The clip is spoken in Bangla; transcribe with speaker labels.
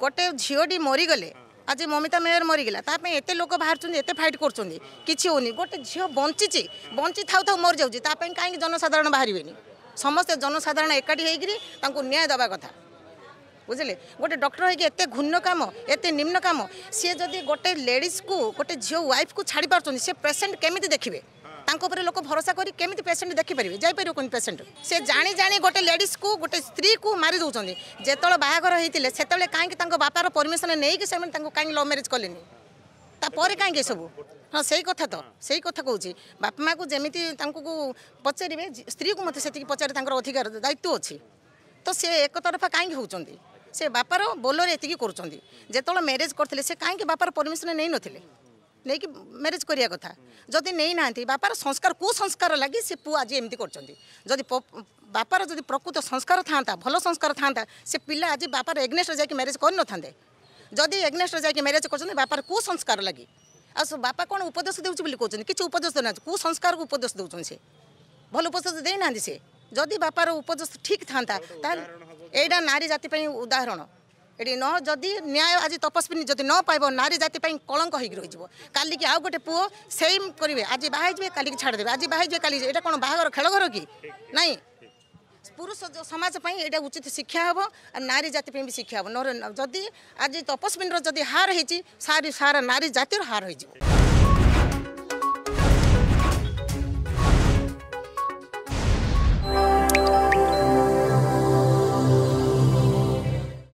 Speaker 1: ଗୋଟେ ଝିଅଟି ମରିଗଲେ ଆଜି ମମିତା ମେୟର ମରିଗଲା ତା ପାଇଁ ଏତେ ଲୋକ ବାହାରୁଛନ୍ତି ଏତେ ଫାଇଟ୍ କରୁଛନ୍ତି କିଛି ହେଉନି ଗୋଟେ ଝିଅ ବଞ୍ଚିଛି ବଞ୍ଚି ଥାଉ ଥାଉ ମରିଯାଉଛି ତା ପାଇଁ କାହିଁକି ଜନସାଧାରଣ ବାହାରିବେନି ସମସ୍ତେ ଜନସାଧାରଣ ଏକାଠି ହେଇକିରି ତାଙ୍କୁ ନ୍ୟାୟ ଦେବା କଥା ବୁଝିଲେ ଗୋଟେ ଡକ୍ଟର ହେଇକି ଏତେ ଘୂର୍ଣ୍ଣ କାମ ଏତେ ନିମ୍ନ କାମ ସିଏ ଯଦି ଗୋଟେ ଲେଡ଼ିଜ୍କୁ ଗୋଟେ ଝିଅ ୱାଇଫ୍କୁ ଛାଡ଼ି ପାରୁଛନ୍ତି ସେ ପେସେଣ୍ଟ କେମିତି ଦେଖିବେ তাঙ্ক উপরে লোক ভরসা করে কেমিতি পেসেন্ট দেখিপারে যাইপার কোন পেসেন্ট সে জাণি জাণি গোটে লেডিজ কু গোটে স্ত্রী কু মারি দেছেন যেতবে বাহাঘর হয়েছে সেতবে কাইকি তাঙ্ক বাপার পরমিশন নেই সে কাইকি লভ ম্যারেজ কলেনি তাপরে কাইকি এসবু হ্যাঁ সেই কথা তো সেই কথা কৌছি বাপা মা যেমি তাঁকু পচারে স্ত্রী কু মতো সেটি পচারে তাঁর অধিকার দায়িত্ব অছি তো সে একতরফা কাইকি হচ্ছেন সে বাপার বোলরে এতিকি করছেন যেতবে ম্যারেজ করলে সে কাইকি বাপার পরমিশন নেই নথিলে ନେଇକି ମ୍ୟାରେଜ୍ କରିବା କଥା ଯଦି ନେଇନାହାନ୍ତି ବାପାର ସଂସ୍କାର କୁସଂସ୍କାର ଲାଗି ସେ ପୁଅ ଆଜି ଏମିତି କରୁଛନ୍ତି ଯଦି ବାପାର ଯଦି ପ୍ରକୃତ ସଂସ୍କାର ଥାନ୍ତା ଭଲ ସଂସ୍କାର ଥାନ୍ତା ସେ ପିଲା ଆଜି ବାପାର ଏଗ୍ନେଷ୍ଟରେ ଯାଇକି ମ୍ୟାରେଜ୍ କରିନଥାନ୍ତେ ଯଦି ଏଗ୍ନେଷ୍ଟରେ ଯାଇକି ମ୍ୟାରେଜ୍ କରୁଛନ୍ତି ବାପାର କୁସଂସ୍କାର ଲାଗି ଆଉ ବାପା କ'ଣ ଉପଦେଶ ଦେଉଛି ବୋଲି କହୁଛନ୍ତି କିଛି ଉପଦେଶ ଦେଉନାହାନ୍ତି କୁସଂସ୍କାରକୁ ଉପଦେଶ ଦେଉଛନ୍ତି ସେ ଭଲ ଉପଦେଶ ଦେଇନାହାନ୍ତି ସେ ଯଦି ବାପାର ଉପଦେଶ ଠିକ୍ ଥାନ୍ତା ତାହେଲେ ଏଇଟା ନାରୀ ଜାତି ପାଇଁ ଉଦାହରଣ এটি ন যদি ন্যায় আজ তপস্বিনী যদি ন পাইব নারী জাতি পাই কলঙ্ক হয়ে রয়েছে কালিকি আউ গোটে পুয় সেম করবে আজ বাহাই যাবে কালিকি ছাড় দেবে আজ বাহাই যাবে কালি এটা কোণ বাহাঘর খেলঘর কি নাই পুরুষ সমাজ পাই এটা উচিত শিক্ষা হব আর নারী জাতি পাই শিক্ষা হব যদি আজ তপস্বিনীর যদি হার হয়েছি সারি সারা নারী জাতির হার হয়ে যাব